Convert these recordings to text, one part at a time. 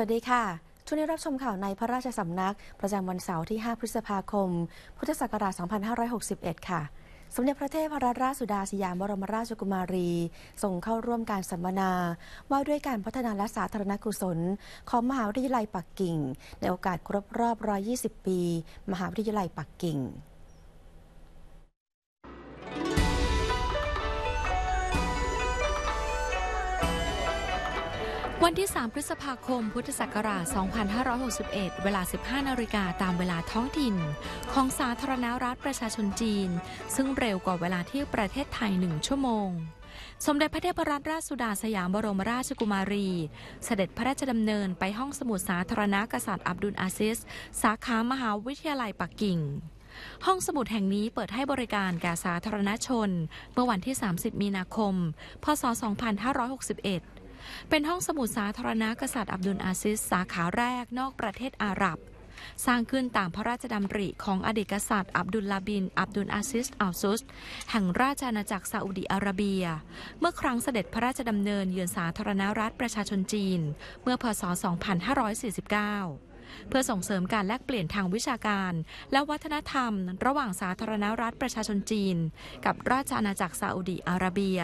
วัสดีค่ะช่วงนี้รับชมข่าวในพระราชสำนัก ประจำวันเสาร์ที่ 5 พฤษภาคม พุทธศักราช 2561 ค่ะ สมเด็จพระเทพรัตนราชสุดาสยามบรมราชกุมารี ส่งเข้าร่วมการสัมมนา ว่าด้วยการพัฒนาและสาธารณกุศล ของมหาวิทยาลัยปักกิ่ง ในโอกาสครบรอบ 120 ปีมหาวิทยาลัยปักกิ่งวันที่ 3 พฤษภาคม พุทธศักราช 2561 เวลา 15 นาฬิกาตามเวลาท้องถิ่น ของสาธารณรัฐประชาชนจีน ซึ่งเร็วกว่าเวลาที่ประเทศไทย 1 ชั่วโมง สมเด็จพระเทพรัตนราชสุดาสยามบรมราชกุมารี เสด็จพระราชดำเนินไปห้องสมุดสาธารณะกษัตริย์อับดุลอาซิส สาขามหาวิทยาลัยปักกิ่ง ห้องสมุดแห่งนี้เปิดให้บริการแก่สาธารณชน เมื่อวันที่ 30 มีนาคม พศ 2561เป็นห้องสมุดสาธารณะกษัตริย์อับดุลอาซิสสาขาแรกนอกประเทศอาหรับ สร้างขึ้นตามพระราชดำริของอดีตกษัตริย์อับดุลลาบิน อับดุลอาซิสอัลซุสแห่งราชอาณาจักรซาอุดีอาระเบีย เมื่อครั้งเสด็จพระราชดำเนินเยือนสาธารณรัฐประชาชนจีนเมื่อพศ2549 เพื่อส่งเสริมการแลกเปลี่ยนทางวิชาการและวัฒนธรรม ระหว่างสาธารณรัฐประชาชนจีน กับราชอาณาจักรซาอุดีอาระเบีย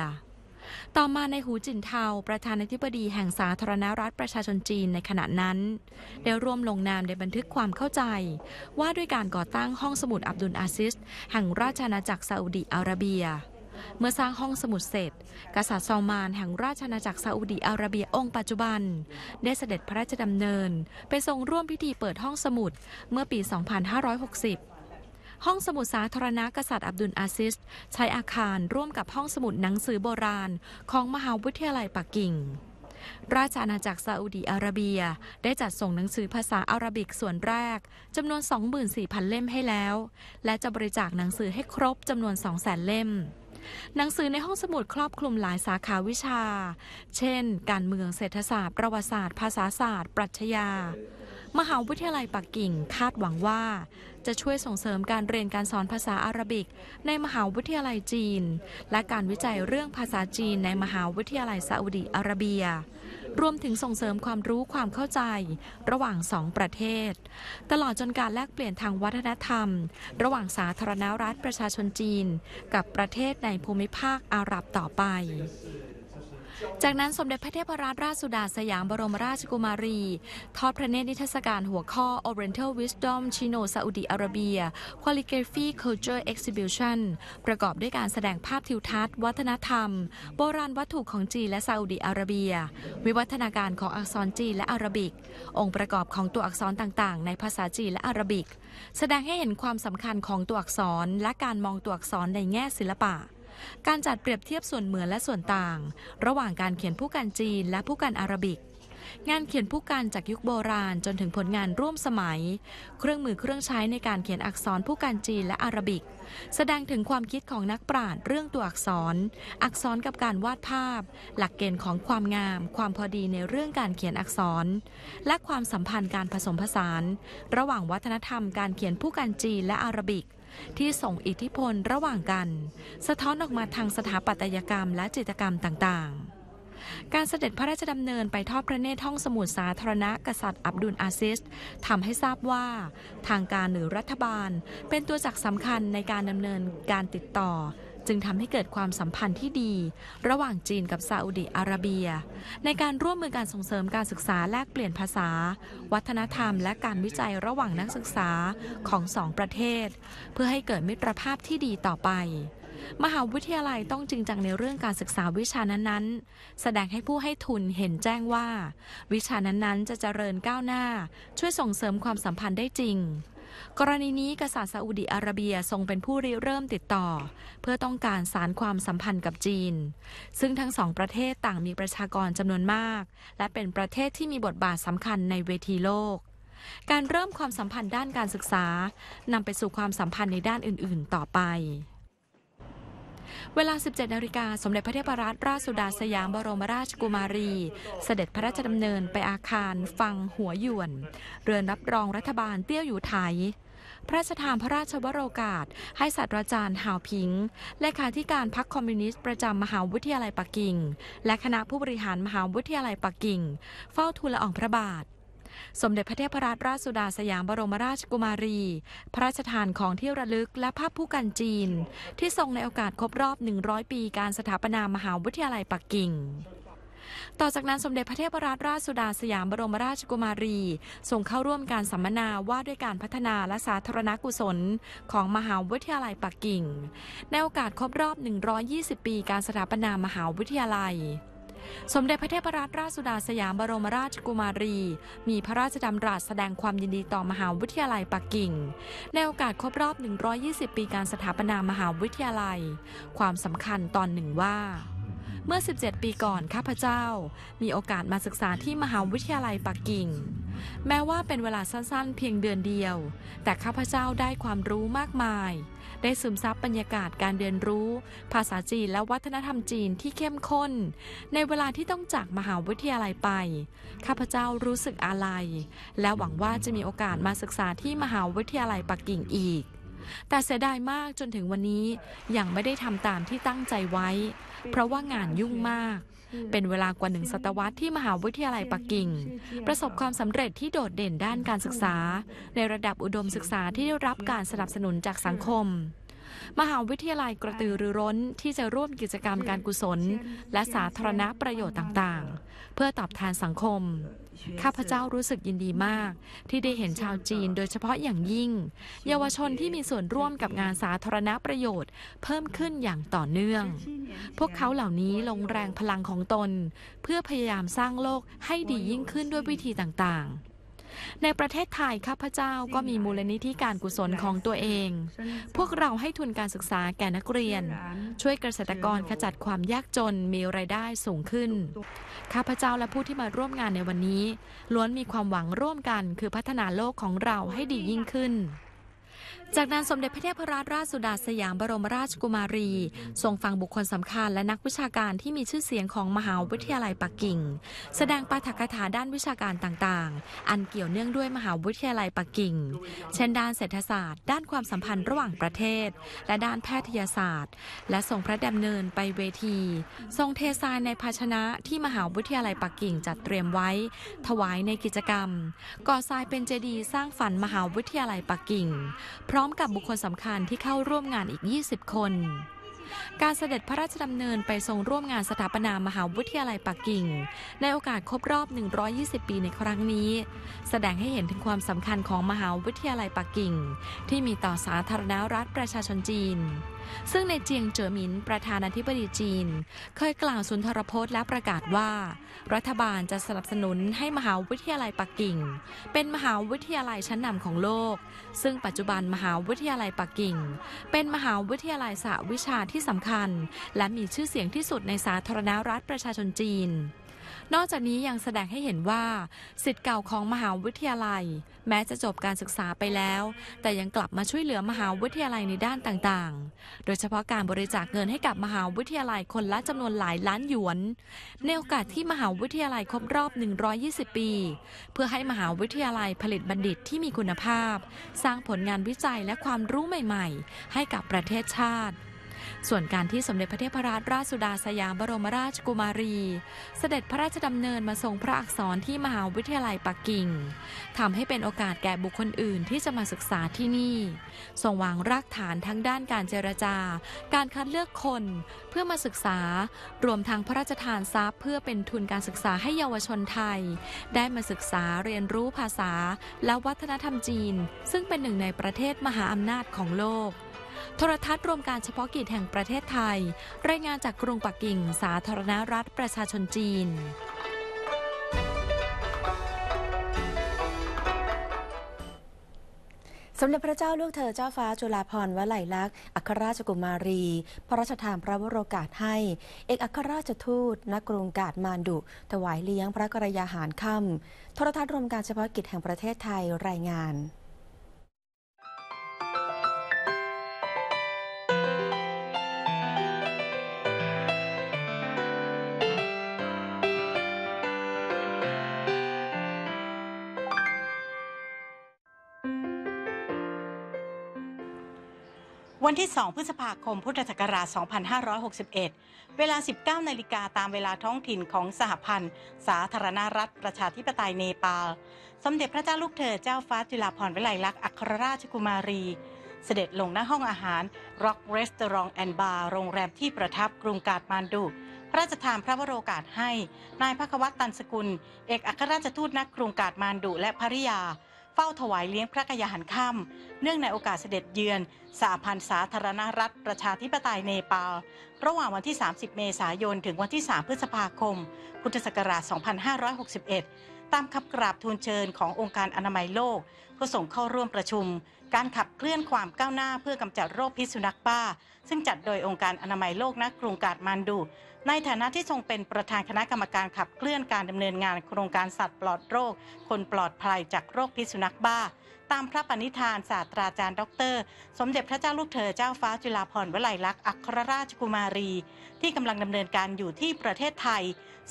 ต่อมาในหูจินเทาประธานาธิบดีแห่งสาธารณรัฐประชาชนจีนในขณะนั้นได้ร่วมลงนามในบันทึกความเข้าใจ ว่าด้วยการก่อตั้งห้องสมุดอับดุลอาซิสแห่งราชอาณาจักรซาอุดีอาระเบีย เมื่อสร้างห้องสมุดเสร็จ กษัตริย์ซอมานแห่งราชอาณาจักรซาอุดีอาระเบียองค์ปัจจุบันได้เสด็จพระราชดำเนิน ไปทรงร่วมพิธีเปิดห้องสมุดเมื่อปี 2560ห้องสมุดสาธารณะกษัตริย์อับดุลอาซิส ใช้อาคารร่วมกับห้องสมุดหนังสือโบราณของมหาวิทยาลัยปักกิ่ง ราชอาณาจักรซาอุดีอาระเบียได้จัดส่งหนังสือภาษาอาหรับิกส่วนแรก จำนวน 24,000 เล่มให้แล้ว และจะบริจาคหนังสือให้ครบจำนวน 200,000 เล่มหนังสือในห้องสมุดครอบคลุมหลายสาขาวิชา เช่น การเมืองเศรษฐศาสตร์ประวัติศาสตร์ภาษาศาสตร์ปรัชญามหาวิทยาลัยปักกิ่งคาดหวังว่า จะช่วยส่งเสริมการเรียนการสอนภาษาอาหรับิกในมหาวิทยาลัยจีน และการวิจัยเรื่องภาษาจีนในมหาวิทยาลัยซาอุดีอาระเบียรวมถึงส่งเสริมความรู้ความเข้าใจ ระหว่างสองประเทศ ตลอดจนการแลกเปลี่ยนทางวัฒนธรรม ระหว่างสาธารณรัฐประชาชนจีนกับประเทศในภูมิภาคอาหรับต่อไปจากนั้นสมเด็จพระเทพรัตนราชสุดาสยามบรมราชกุมารี ทอดพระเนตรนิทรรศการหัวข้อ Oriental Wisdom Chino Saudi Arabia Calligraphy Culture Exhibition ประกอบด้วยการแสดงภาพทิวทัศน์ วัฒนธรรม โบราณวัตถุของจีนและซาอุดีอาระเบีย วิวัฒนาการของอักษรจีนและอารับิก องค์ประกอบของตัวอักษรต่างๆ ในภาษาจีนและอารับิกแสดงให้เห็นความสำคัญของตัวอักษร และการมองตัวอักษรในแง่ศิลปะการจัดเปรียบเทียบส่วนเหมือนและส่วนต่าง ระหว่างการเขียนผู้กันจีนและผู้กันอารบิกงานเขียนผู้กันจากยุคโบราณจนถึงผลงานร่วมสมัย เครื่องมือเครื่องใช้ในการเขียนอักษรผู้กันจีนและอารบิกแสดงถึงความคิดของนักปราชญ์เรื่องตัวอักษร อักษรกับการวาดภาพ หลักเกณฑ์ของความงาม ความพอดีในเรื่องการเขียนอักษร และความสัมพันธ์การผสมผสาน ระหว่างวัฒนธรรม การเขียนผู้กันจีนและอารบิกที่ส่งอิทธิพลระหว่างกัน สะท้อนออกมาทางสถาปัตยกรรมและจิตกรรมต่างๆ การเสด็จพระราชดำเนินไปทอดพระเนตรห้องสมุดสาธารณะกษัตริย์อับดุลอาซิสทำให้ทราบว่า ทางการหรือรัฐบาลเป็นตัวจักสำคัญในการดำเนินการติดต่อจึงทำให้เกิดความสัมพันธ์ที่ดี ระหว่างจีนกับซาอุดิอาระเบีย ในการร่วมมือการส่งเสริมการศึกษาแลกเปลี่ยนภาษา วัฒนธรรมและการวิจัยระหว่างนักศึกษาของสองประเทศ เพื่อให้เกิดมิตรภาพที่ดีต่อไป มหาวิทยาลัยต้องจริงจังในเรื่องการศึกษาวิชานั้นๆ แสดงให้ผู้ให้ทุนเห็นแจ้งว่า วิชานั้นๆจะเจริญก้าวหน้า ช่วยส่งเสริมความสัมพันธ์ได้จริงกรณีนี้กษัตริย์ซาอุดีอาระเบียทรงเป็นผู้ริเริ่มติดต่อ เพื่อต้องการสารความสัมพันธ์กับจีน ซึ่งทั้งสองประเทศต่างมีประชากรจำนวนมาก และเป็นประเทศที่มีบทบาทสำคัญในเวทีโลก การเริ่มความสัมพันธ์ด้านการศึกษานำไปสู่ความสัมพันธ์ในด้านอื่น ๆ ต่อไปเวลา 17 นาฬิกาสมเด็จพระเทพรัตนราชสุดาสยามบรมราชกุมารี เสด็จพระราชดำเนินไปอาคารฟังหัวหยวน เรือนรับรองรัฐบาลเตี้ยวอยู่ไทย พระราชทานพระราชวโรกาสให้ศาสตราจารย์หาวพิงเลขาธิการพรรคคอมมิวนิสต์ประจำมหาวิทยาลัยปักกิ่ง และคณะผู้บริหารมหาวิทยาลัยปักกิ่ง เฝ้าทูลละอองพระบาทสมเด็จพระเทพรัตนราชสุดาสยามบรมราชกุมารี พระราชทานของที่ระลึกและภาพผู้กันจีนที่ทรงในโอกาสครบรอบ 100 ปี การสถาปนามหาวิทยาลัยปักกิ่ง ต่อจากนั้นสมเด็จพระเทพรัตนราชสุดาสยามบรมราชกุมารีส่งเข้าร่วมการสัมมนาว่าด้วยการพัฒนาและสาธารณกุศล ของมหาวิทยาลัยปักกิ่งในโอกาสครบรอบ 120 ปี การสถาปนามหาวิทยาลัยสมเด็จพระเทพรัตนราชสุดาสยามบรมราชกุมารี มีพระราชดำรัสแสดงความยินดีต่อมหาวิทยาลัยปักกิ่งในโอกาสครบรอบ 120 ปีการสถาปนามหาวิทยาลัย ความสำคัญตอนหนึ่งว่า เมื่อ 17 ปีก่อนข้าพเจ้า มีโอกาสมาศึกษาที่มหาวิทยาลัยปักกิ่ง แม้ว่าเป็นเวลาสั้นๆเพียงเดือนเดียว แต่ข้าพเจ้าได้ความรู้มากมายได้ซึมซับบรรยากาศการเรียนรู้ ภาษาจีนและวัฒนธรรมจีนที่เข้มข้น ในเวลาที่ต้องจากมหาวิทยาลัยไป ข้าพเจ้ารู้สึกอาลัยและหวังว่าจะมีโอกาสมาศึกษาที่มหาวิทยาลัยปักกิ่งอีก แต่เสียดายมากจนถึงวันนี้ยังไม่ได้ทำตามที่ตั้งใจไว้ เพราะว่างานยุ่งมากเป็นเวลากว่าหนึ่งศตวรรษที่มหาวิทยาลัยปักกิ่ง ประสบความสำเร็จที่โดดเด่นด้านการศึกษา ในระดับอุดมศึกษาที่ได้รับการสนับสนุนจากสังคม มหาวิทยาลัยกระตือรือร้นที่จะร่วมกิจกรรมการกุศล และสาธารณประโยชน์ต่างๆ เพื่อตอบแทนสังคมข้าพเจ้ารู้สึกยินดีมาก ที่ได้เห็นชาวจีนโดยเฉพาะอย่างยิ่ง เยาวชนที่มีส่วนร่วมกับงานสาธารณประโยชน์ เพิ่มขึ้นอย่างต่อเนื่อง พวกเขาเหล่านี้ลงแรงพลังของตน เพื่อพยายามสร้างโลกให้ดียิ่งขึ้นด้วยวิธีต่างๆในประเทศไทยข้าพเจ้าก็มีมูลนิธิการกุศลของตัวเอง พวกเราให้ทุนการศึกษาแก่นักเรียน ช่วยเกษตรกรขจัดความยากจนมีรายได้สูงขึ้นข้าพเจ้าและผู้ที่มาร่วมงานในวันนี้ ล้วนมีความหวังร่วมกันคือพัฒนาโลกของเราให้ดียิ่งขึ้นจากนั้น สมเด็จพระเทพรัตนราชสุดาสยามบรมราชกุมารีทรงฟังบุคคลสำคัญและนักวิชาการที่มีชื่อเสียงของมหาวิทยาลัยปักกิ่ง แสดงปาฐกถาด้านวิชาการต่าง ๆ อันเกี่ยวเนื่องด้วยมหาวิทยาลัยปักกิ่ง เช่นด้านเศรษฐศาสตร์ด้านความสัมพันธ์ระหว่างประเทศ และด้านแพทยศาสตร์ และทรงพระดำเนินไปเวที ทรงเทศายในภาชนะที่มหาวิทยาลัยปักกิ่งจัดเตรียมไว้ถวายในกิจกรรม ก่อทรายเป็นเจดีย์สร้างฝันมหาวิทยาลัยปักกิ่งพร้อมกับบุคคลสำคัญที่เข้าร่วมงานอีก 20 คน การเสด็จพระราชดำเนินไปทรงร่วมงานสถาปนามหาวิทยาลัยปักกิ่ง ในโอกาสครบรอบ 120 ปีในครั้งนี้ แสดงให้เห็นถึงความสำคัญของมหาวิทยาลัยปักกิ่ง ที่มีต่อสาธารณรัฐประชาชนจีนซึ่งในเจียงเจ๋อหมินประธานาธิบดีจีน เคยกล่าวสุนทรพจน์ และประกาศว่า รัฐบาลจะสนับสนุนให้มหาวิทยาลัยปักกิ่ง เป็นมหาวิทยาลัยชั้นนำของโลก ซึ่งปัจจุบันมหาวิทยาลัยปักกิ่ง เป็นมหาวิทยาลัยสาวิชาที่สำคัญ และมีชื่อเสียงที่สุดในสาธารณรัฐประชาชนจีนนอกจากนี้ยังแสดงให้เห็นว่าสิทธิ์เก่าของมหาวิทยาลัย แม้จะจบการศึกษาไปแล้ว แต่ยังกลับมาช่วยเหลือมหาวิทยาลัยในด้านต่างๆ โดยเฉพาะการบริจาคเงินให้กับมหาวิทยาลัยคนละจำนวนหลายล้านหยวน ในโอกาสที่มหาวิทยาลัยครบรอบ 120 ปี เพื่อให้มหาวิทยาลัยผลิตบัณฑิตที่มีคุณภาพ สร้างผลงานวิจัยและความรู้ใหม่ๆ ให้กับประเทศชาติส่วนการที่สมเด็จพระเทพรัตนราชสุดาสยามบรมราชกุมารี เสด็จพระราชดำเนินมาทรงพระอักษรที่มหาวิทยาลัยปักกิ่งทำให้เป็นโอกาสแก่บุคคลอื่นที่จะมาศึกษาที่นี่ทรงวางรากฐานทั้งด้านการเจรจา การคัดเลือกคน เพื่อมาศึกษารวมทั้งพระราชทานทรัพย์เพื่อเป็นทุนการศึกษาให้เยาวชนไทย ได้มาศึกษาเรียนรู้ภาษาและวัฒนธรรมจีน ซึ่งเป็นหนึ่งในประเทศมหาอำนาจของโลกโทรทัศน์รวมการเฉพาะกิจแห่งประเทศไทย รายงานจากกรุงปักกิ่ง สาธารณรัฐประชาชนจีนสมเด็จพระเจ้าลูกเธอเจ้าฟ้าจุฬาภรณ์วลัยลักษณ์อัครราชกุมารีพระราชทานพระบรโรกาสให้ เอกอัครราชทูตณกรุงกาดมานดุ ถวายเลี้ยง พระกรยาหารค่ำโทรทัศน์รวมการเฉพาะกิจแห่งประเทศไทยรายงานที่2พฤษภาคมพุทธศักราช 2561 เวลา 19 นาฬิกาตามเวลาท้องถิ่นของสหพันธ์สาธารณรัฐประชาธิปไตยเนปาล สมเด็จพระเจ้าลูกเธอเจ้าฟ้าจุฬาภรณ์วิไลลักษณ์อัครราชกุมารี เสด็จลงณห้องอาหาร Rock Restaurant and Bar โรงแรมที่ประทับกรุงกาดมานดุพระราชทานพระวโรกาสให้ นายพระควัตตันสกุล เอกอัครราชทูตณกรุงกาดมานดุและภริยาเฝ้าถวายเลี้ยงพระกยาหารค่ำ เนื่องในโอกาสเสด็จเยือนสหพันธ์สาธารณรัฐ ประชาธิปไตยเนปาล ระหว่างวันที่ 30 เมษายนถึงวันที่ 3 พฤษภาคมพุทธศักราช 2561 ตามคำกราบทูลเชิญขององค์การอนามัยโลกเพื่อส่งเข้าร่วมประชุมการขับเคลื่อนความก้าวหน้าเพื่อกำจัดโรคพิษสุนัขบ้า ซึ่งจัดโดยองค์การอนามัยโลกณกรุงกาดมันดู ในฐานะที่ทรงเป็นประธานคณะกรรมการขับเคลื่อนการดำเนินงานโครงการสัตว์ปลอดโรค คนปลอดภัยจากโรคพิษสุนัขบ้า ตามพระปณิธานศาสตราจารย์ด็อกเตร์สมเด็จพระเจ้าลูกเธอเจ้าฟ้าจุฬาภรณ์วลัยลักษณ์อัครราชกุมารี ที่กำลังดำเนินการอยู่ที่ประเทศไทย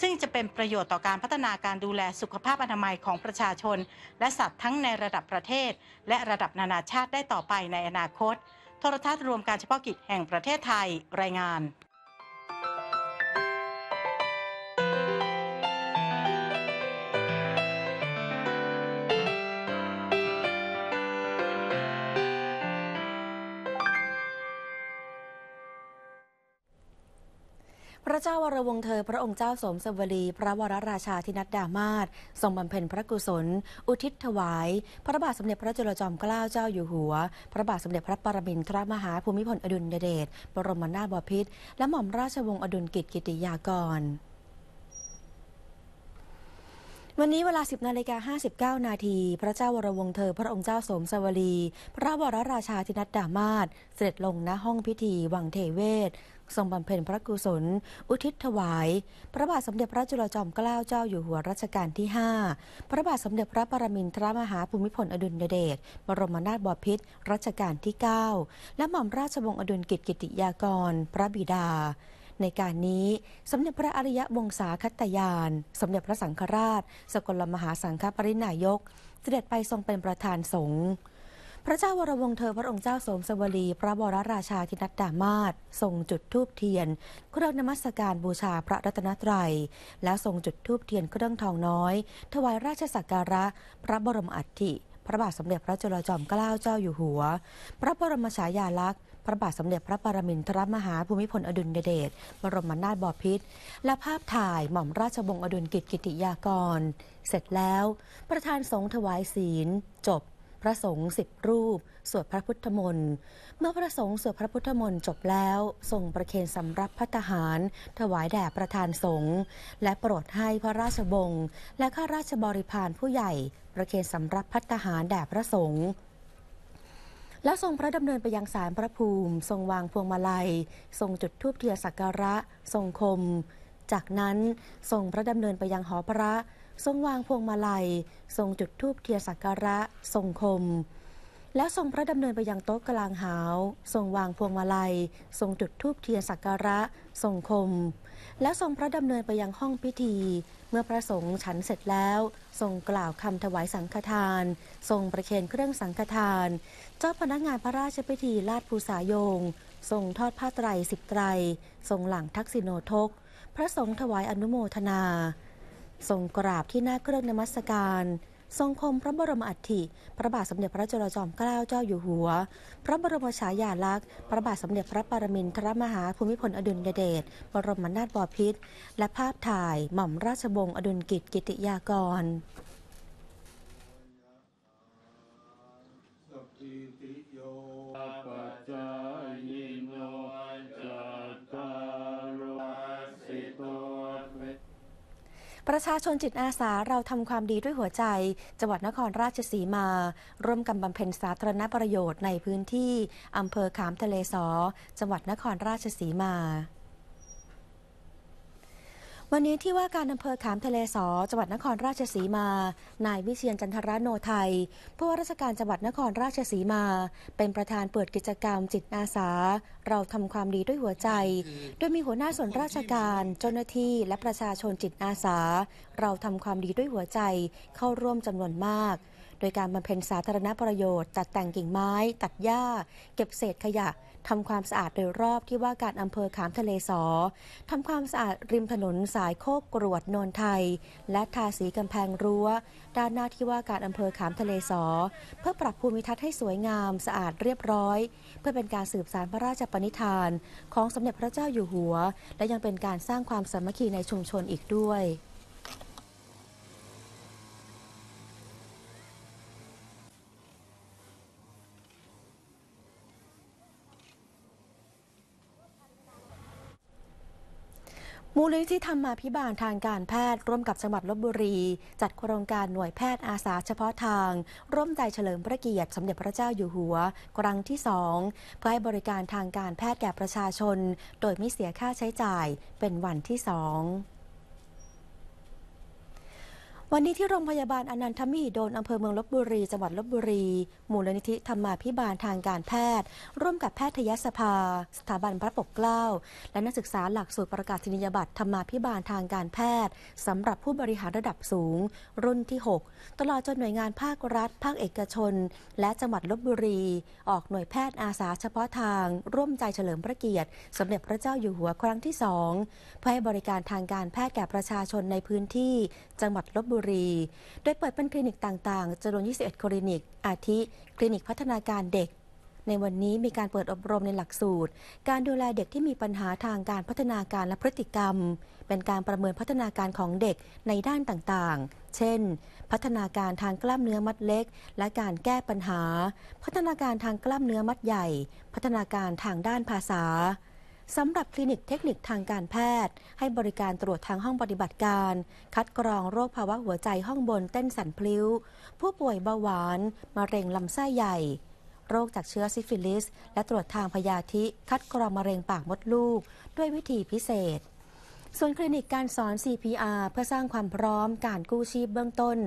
ซึ่งจะเป็นประโยชน์ต่อการพัฒนาการดูแลสุขภาพอนามัยของประชาชน และสัตว์ทั้งในระดับประเทศ และระดับนานาชาติได้ต่อไปในอนาคต โทรทัศน์รวมการเฉพาะกิจแห่งประเทศไทยรายงานระเจ้าวรวงเธอพระองค์เจ้าสมสวลี พระวรราชาธินัดดามาศทรงบำเพ็ญพระกุศล อุทิศถวาย พระบาทสมเด็จพระจุลจอมเกล้าเจ้าอยู่หัว พระบาทสมเด็จพระปรมินทรมหาภูมิพลอดุลยเดชบรมนาถบพิตรและหม่อมราชวงศ์อดุลกิจกิติยากร วันนี้เวลา 10นาฬิกา59นาที พระเจ้าวรวงเธอ พระองค์เจ้าสมสวลีพระวรราชาธินัดดามาศเสด็จลงณห้องพิธีวังเทเวศทรงบำเพ็ญพระกุศล อุทิศถวาย พระบาทสมเด็จพระจุลจอมเกล้าเจ้าอยู่หัวรัชกาลที่ 5 พระบาทสมเด็จพระปรมินทรมหาภูมิพลอดุลยเดชบรมนาถบพิตรรัชกาลที่ 9 และหม่อมราชวงศ์อดุลกิจกิติยากร พระบิดา ในการนี้ สมเด็จพระอริยวงศาคัตยาน สมเด็จพระสังฆราช สกลมหาสังฆปรินายก เสด็จไปทรงเป็นประธานสงฆ์พระเจ้าวรวงเธอพระองค์เจ้าสมสวรีพระบรราชาธินัดดามาศทรงจุดธูปเทียนเครื่องนมัสการบูชาพระรัตนตรัยแล้วทรงจุดธูปเทียนเครื่องทองน้อย ถวายราชสักการะ พระบรมอัฐิพระบาทสมเด็จพระจุลจอมเกล้าเจ้าอยู่หัว พระบรมฉายาลักษณ์พระบาทสมเด็จพระปรมินทรมหาภูมิพลอดุลยเดชบรมนาถบพิตรและภาพถ่ายหม่อมราชวงศ์อดุลกิจกิติยากร เสร็จแล้ว ประธานสงฆ์ถวายศีลจบพระสงฆ์สิบรูปสวดพระพุทธมนต์เมื่อพระสงฆ์สวดพระพุทธมนต์จบแล้ว ทรงประเคนสำรับพัฒหาร ถวายแด่ประธานสงฆ์และโปรดให้พระราชบงและข้าราชบริพารผู้ใหญ่ ประเคนสำรับพัฒหารแด่พระสงฆ์และทรงพระดำเนินไปยังศาลพระภูมิ ทรงวางพวงมาลัย ทรงจุดทูปเทียนสักการะทรงคม จากนั้น ทรงพระดำเนินไปยังหอพระทรงวางพวงมาลัยทรงจุดธูปเทียนสักการะทรงคม แล้วทรงพระดำเนินไปยังโต๊ะกลางหาวทรงวางพวงมาลัยทรงจุดธูปเทียนสักการะทรงคมแล้วทรงพระดำเนินไปยังห้องพิธี เมื่อพระสงฆ์ฉันเสร็จแล้วทรงกล่าวคำถวายสังฆทาน ทรงประเคนเครื่องสังฆทาน เจ้าพนักงานพระราชพิธีลาดภูสายงทรงทอดผ้าไตรสิบไตรทรงหลังทักษิโนทก พระสงฆ์ถวายอนุโมทนาทรงกราบที่หน้าเครื่องนมัสการ ทรงคมพระบรมอัฐิ พระบาทสมเด็จพระจุลจอมเกล้าเจ้าอยู่หัว พระบรมฉายาลักษณ์ พระบาทสมเด็จพระปรมินทรมหาภูมิพลอดุลยเดช บรมนาถบพิตร และภาพถ่ายหม่อมราชวงศ์อดุลกิจกิติยากรประชาชนจิตอาสาเราทำความดีด้วยหัวใจ จังหวัดนครราชสีมา ร่วมกันบำเพ็ญสาธารณประโยชน์ในพื้นที่ อำเภอขามทะเลสอจังหวัดนครราชสีมาวันนี้ที่ว่าการอำเภอขามทะเลสอจังหวัดนครราชสีมา นายวิเชียนจันทรโนไทยผู้ว่าราชการจังหวัดนครราชสีมา เป็นประธานเปิดกิจกรรมจิตอาสาเราทำความดีด้วยหัวใจโดยมีหัวหน้าส่วนราชการเจ้าหน้าที่และประชาชนจิตอาสา เราทำความดีด้วยหัวใจ เข้าร่วมจำนวนมากโดยการบำเพ็ญสาธารณประโยชน์ ตัดแต่งกิ่งไม้ตัดหญ้า เก็บเศษขยะทำความสะอาดโดยรอบที่ว่าการอำเภอขามทะเลสอทำความสะอาดริมถนนสายโคกกรวดนนทไทยและทาสีกำแพงรั้ว ด้านหน้าที่ว่าการอำเภอขามทะเลสอเพื่อปรับภูมิทัศน์ให้สวยงามสะอาดเรียบร้อย เพื่อเป็นการสืบสานพระราชปณิธาน ของสมเด็จพระเจ้าอยู่หัว และยังเป็นการสร้างความสามัคคีในชุมชนอีกด้วยมูลนิธิธรรมาพิบาลทางการแพทย์ร่วมกับจังหวัดลบบุรีจัดโครงการหน่วยแพทย์อาสาเฉพาะทางร่วมใจเฉลิมพระเกียรติสมเด็จพระเจ้าอยู่หัวครั้งที่สองเพื่อให้บริการทางการแพทย์แก่ประชาชนโดยไม่เสียค่าใช้จ่ายเป็นวันที่สองวันนี้ที่โรงพยาบาลอนันทมิดลอำเภอเมืองลบบุรีจังหวัดลบบุรี มูลนิธิธรรมาภิบาลทางการแพทย์ ร่วมกับแพทยสภา สถาบันพระปกเกล้าและนักศึกษาหลักสูตรประกาศนียบัตรธรรมาภิบาลทางการแพทย์สำหรับผู้บริหารระดับสูง รุ่นที่ 6 ตลอดจนหน่วยงานภาครัฐภาคเอกชน และจังหวัดลบบุรี ออกหน่วยแพทย์อาสาเฉพาะทาง ร่วมใจเฉลิมพระเกียรติ สมเด็จพระเจ้าอยู่หัวครั้งที่สองเพื่อให้บริการทางการแพทย์แก่ประชาชนในพื้นที่จังหวัดลบบุบุรีโดยเปิดเป็นคลินิกต่าง ๆจำนวน21คลินิกอาทิคลินิกพัฒนาการเด็ก ในวันนี้มีการเปิดอบรมในหลักสูตร การดูแลเด็กที่มีปัญหาทางการพัฒนาการและพฤติกรรม เป็นการประเมินพัฒนาการของเด็กในด้านต่างๆ เช่น พัฒนาการทางกล้ามเนื้อมัดเล็ก และการแก้ปัญหา พัฒนาการทางกล้ามเนื้อมัดใหญ่ พัฒนาการทางด้านภาษาสำหรับคลินิกเทคนิคทางการแพทย์ ให้บริการตรวจทางห้องปฏิบัติการ คัดกรองโรคภาวะหัวใจห้องบนเต้นสั่นพลิ้ว ผู้ป่วยเบาหวานมะเร็งลำไส้ใหญ่ โรคจากเชื้อซิฟิลิส และตรวจทางพยาธิ คัดกรองมะเร็งปากมดลูกด้วยวิธีพิเศษส่วนคลินิกการสอน CPR เพื่อสร้างความพร้อมการกู้ชีพเบื้องต้น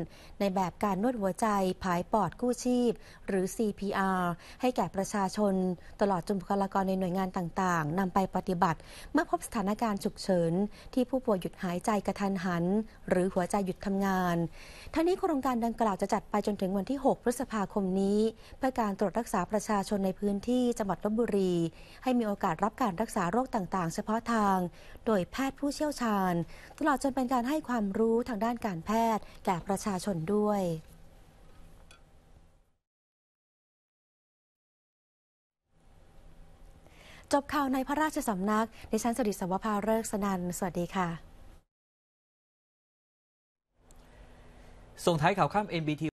ในแบบการนวดหัวใจ ผายปอดกู้ชีพหรือ CPR ให้แก่ประชาชนตลอดจนบุคลากรในหน่วยงานต่างๆ นำไปปฏิบัติเมื่อพบสถานการณ์ฉุกเฉินที่ผู้ป่วยหยุดหายใจกระทันหัน หรือหัวใจหยุดทำงาน ทั้งนี้โครงการดังกล่าวจะจัดไปจนถึงวันที่ 6 พฤษภาคมนี้ เพื่อการตรวจรักษาประชาชนในพื้นที่จังหวัดลบบุรี ให้มีโอกาสรับการรักษาโรคต่างๆ เฉพาะทาง โดยแพทย์ผู้เชี่ยวชาญตลอดจนเป็นการให้ความรู้ทางด้านการแพทย์ แก่ประชาชนด้วย จบข่าวในพระราชสำนักในชั้นสริสวภาเลิกสนันสวัสดีค่ะส่งท้ายข่าวข้าม MBT